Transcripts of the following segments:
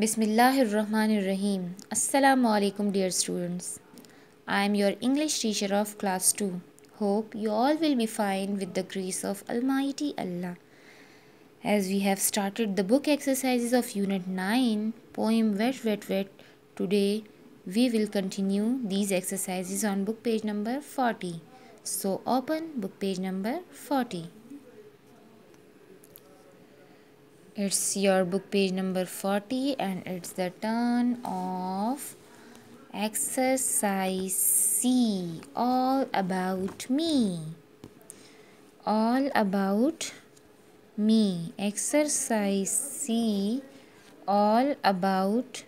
Bismillahirrahmanirrahim. Assalamu alaikum dear students. I am your English teacher of class 2. Hope you all will be fine with the grace of Almighty Allah. As we have started the book exercises of Unit 9, poem Wet Wet Wet, today we will continue these exercises on book page number 40. So open book page number 40. it's your book page number 40 and it's the turn of exercise c all about me all about me exercise c all about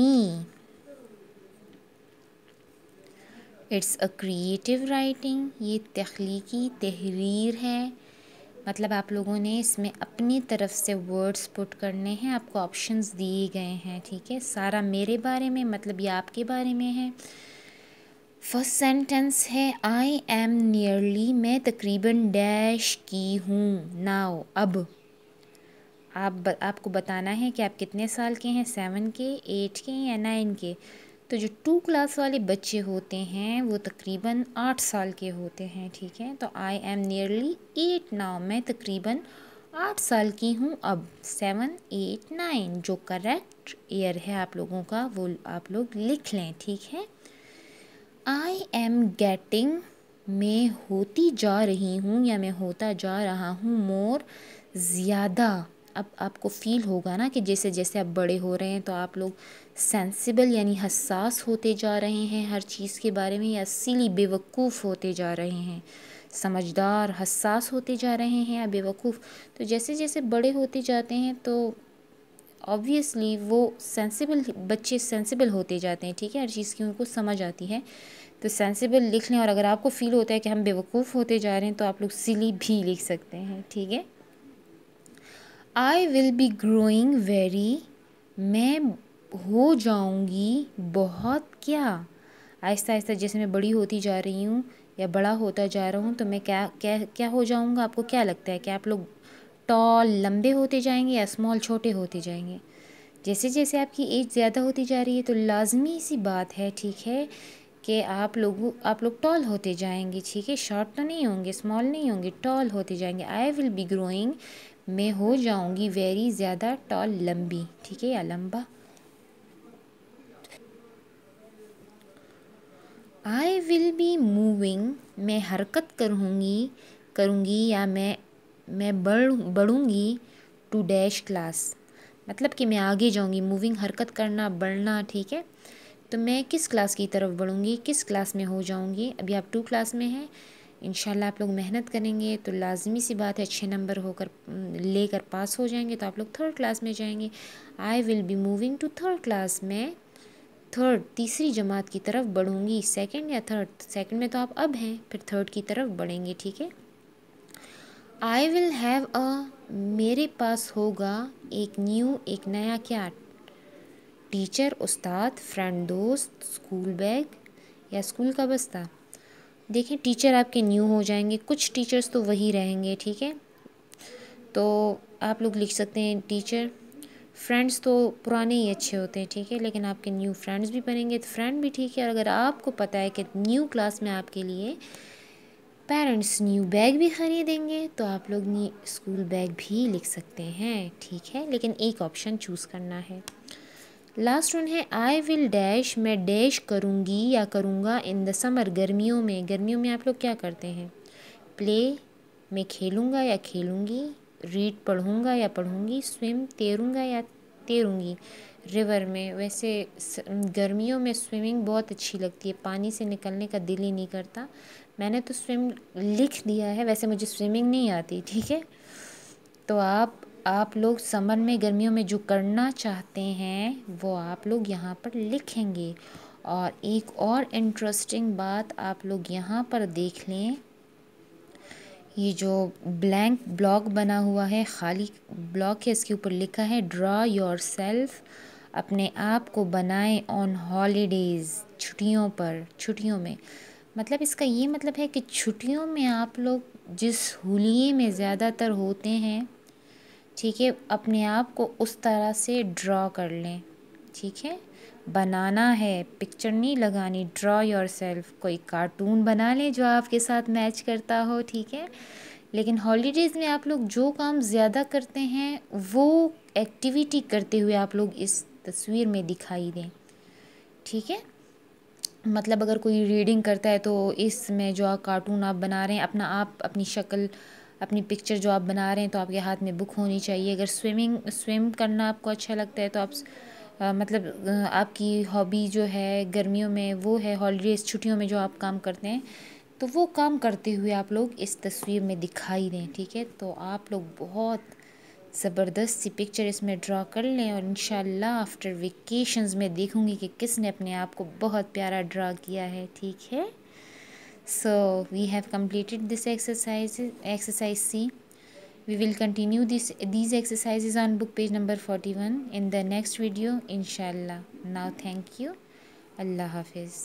me it's a creative writing ये तख्लीकी तहरीर है मतलब आप लोगों ने इसमें अपनी तरफ से वर्ड्स पुट करने हैं आपको ऑप्शंस दिए गए हैं ठीक है सारा मेरे बारे में मतलब ये आपके बारे में है फर्स्ट सेंटेंस है आई एम नियरली मैं तकरीबन डैश की हूँ नाउ अब आप ब, आपको बताना है कि आप कितने साल के हैं सेवन के एट के या नाइन के तो जो टू क्लास वाले बच्चे होते हैं वो तकरीबन आठ साल के होते हैं ठीक है तो I am nearly eight now मैं तकरीबन आठ साल की हूँ अब सेवन एट नाइन जो करेक्ट ईयर है आप लोगों का वो आप लोग लिख लें ठीक है आई एम गेटिंग मैं होती जा रही हूँ या मैं होता जा रहा हूँ मोर ज़्यादा अब आपको फील होगा ना कि जैसे जैसे आप बड़े हो रहे हैं तो आप लोग सेंसिबल यानी हसास होते जा रहे हैं हर चीज़ के बारे में या सिली बेवकूफ़ होते जा रहे हैं समझदार हसास होते जा रहे हैं या बेवकूफ़ तो जैसे जैसे बड़े होते जाते हैं तो ऑब्वियसली वो सेंसिबल बच्चे सेंसिबल होते जाते हैं ठीक है हर चीज़ की उनको समझ आती है तो सेंसिबल लिख लें और अगर आपको फील होता है कि हम बेवकूफ़ होते जा रहे हैं तो आप लोग सिली भी लिख सकते हैं ठीक है I will be growing very मैं हो जाऊँगी बहुत क्या आहिस्ता आहिस्ता जैसे मैं बड़ी होती जा रही हूँ या बड़ा होता जा रहा हूँ तो मैं क्या क्या क्या हो जाऊँगा आपको क्या लगता है कि आप लोग टॉल लंबे होते जाएंगे या स्मॉल छोटे होते जाएंगे जैसे जैसे आपकी एज ज़्यादा होती जा रही है तो लाजमी सी बात है ठीक है कि आप लोग आप लोग टॉल होते जाएंगे ठीक है शॉर्ट तो नहीं होंगे स्मॉल नहीं होंगे टॉल होते जाएंगे आई विल बी ग्रोइंग मैं हो जाऊंगी वेरी ज़्यादा टॉल लंबी ठीक है या लंबा आई विल बी मूविंग मैं हरकत करूँगी करूँगी या मैं मैं बढ़ बढ़ूँगी टू डैश क्लास मतलब कि मैं आगे जाऊँगी मूविंग हरकत करना बढ़ना ठीक है तो मैं किस क्लास की तरफ बढ़ूँगी किस क्लास में हो जाऊँगी अभी आप टू क्लास में हैं इन आप लोग मेहनत करेंगे तो लाजमी सी बात है अच्छे नंबर होकर लेकर पास हो जाएंगे तो आप लोग थर्ड क्लास में जाएंगे I will be moving to third class में थर्ड तीसरी जमात की तरफ बढ़ूंगी सेकंड या थर्ड सेकंड में तो आप अब हैं फिर थर्ड की तरफ बढ़ेंगे ठीक है आई विल हैव अ मेरे पास होगा एक न्यू एक नया क्या टीचर उस्ताद फ्रेंड दोस्त स्कूल बैग या स्कूल का बस्ता देखें टीचर आपके न्यू हो जाएंगे कुछ टीचर्स तो वही रहेंगे ठीक है तो आप लोग लिख सकते हैं टीचर फ्रेंड्स तो पुराने ही अच्छे होते हैं ठीक है लेकिन आपके न्यू फ्रेंड्स भी बनेंगे तो फ्रेंड भी ठीक है और अगर आपको पता है कि न्यू क्लास में आपके लिए पेरेंट्स न्यू बैग भी ख़रीदेंगे तो आप लोग न्यू स्कूल बैग भी लिख सकते हैं ठीक है लेकिन एक ऑप्शन चूज़ करना है लास्ट वन है आई विल डैश मैं डैश करूँगी या करूँगा इन द समर गर्मियों में गर्मियों में आप लोग क्या करते हैं प्ले मैं खेलूँगा या खेलूँगी रीड पढ़ूँगा या पढ़ूँगी स्विम तैरूँगा या तैरूँगी रिवर में वैसे गर्मियों में स्विमिंग बहुत अच्छी लगती है पानी से निकलने का दिल ही नहीं करता मैंने तो स्विम लिख दिया है वैसे मुझे स्विमिंग नहीं आती ठीक है तो आप आप लोग समर में गर्मियों में जो करना चाहते हैं वो आप लोग यहाँ पर लिखेंगे और एक और इंटरेस्टिंग बात आप लोग यहाँ पर देख लें ये जो ब्लैंक ब्लॉक बना हुआ है खाली ब्लॉक है इसके ऊपर लिखा है ड्रा योर सेल्फ अपने आप को बनाएं ऑन हॉलीडेज़ छुट्टियों पर छुट्टियों में मतलब इसका ये मतलब है कि छुट्टियों में आप लोग जिस हुलिए में ज़्यादातर होते हैं ठीक है अपने आप को उस तरह से ड्रॉ कर लें ठीक है बनाना है पिक्चर नहीं लगानी ड्रॉ योर सेल्फ कोई कार्टून बना लें जो आपके साथ मैच करता हो ठीक है लेकिन हॉलीडेज़ में आप लोग जो काम ज़्यादा करते हैं वो एक्टिविटी करते हुए आप लोग इस तस्वीर में दिखाई दें ठीक है मतलब अगर कोई रीडिंग करता है तो इसमें जो कार्टून आप बना रहे हैं अपना आप अपनी शक्ल अपनी पिक्चर जो आप बना रहे हैं तो आपके हाथ में बुक होनी चाहिए अगर स्विमिंग स्विम करना आपको अच्छा लगता है तो आप आ, मतलब आपकी हॉबी जो है गर्मियों में वो है हॉलीडेज़ छुट्टियों में जो आप काम करते हैं तो वो काम करते हुए आप लोग इस तस्वीर में दिखाई दें ठीक है तो आप लोग बहुत ज़बरदस्त सी पिक्चर इसमें ड्रा कर लें और इन आफ्टर वेकेशंस में देखूँगी कि किसने अपने आप को बहुत प्यारा ड्रा किया है ठीक है so we have completed this exercise exercise c we will continue this these exercises on book page number 41 in the next video inshallah now thank you allah hafiz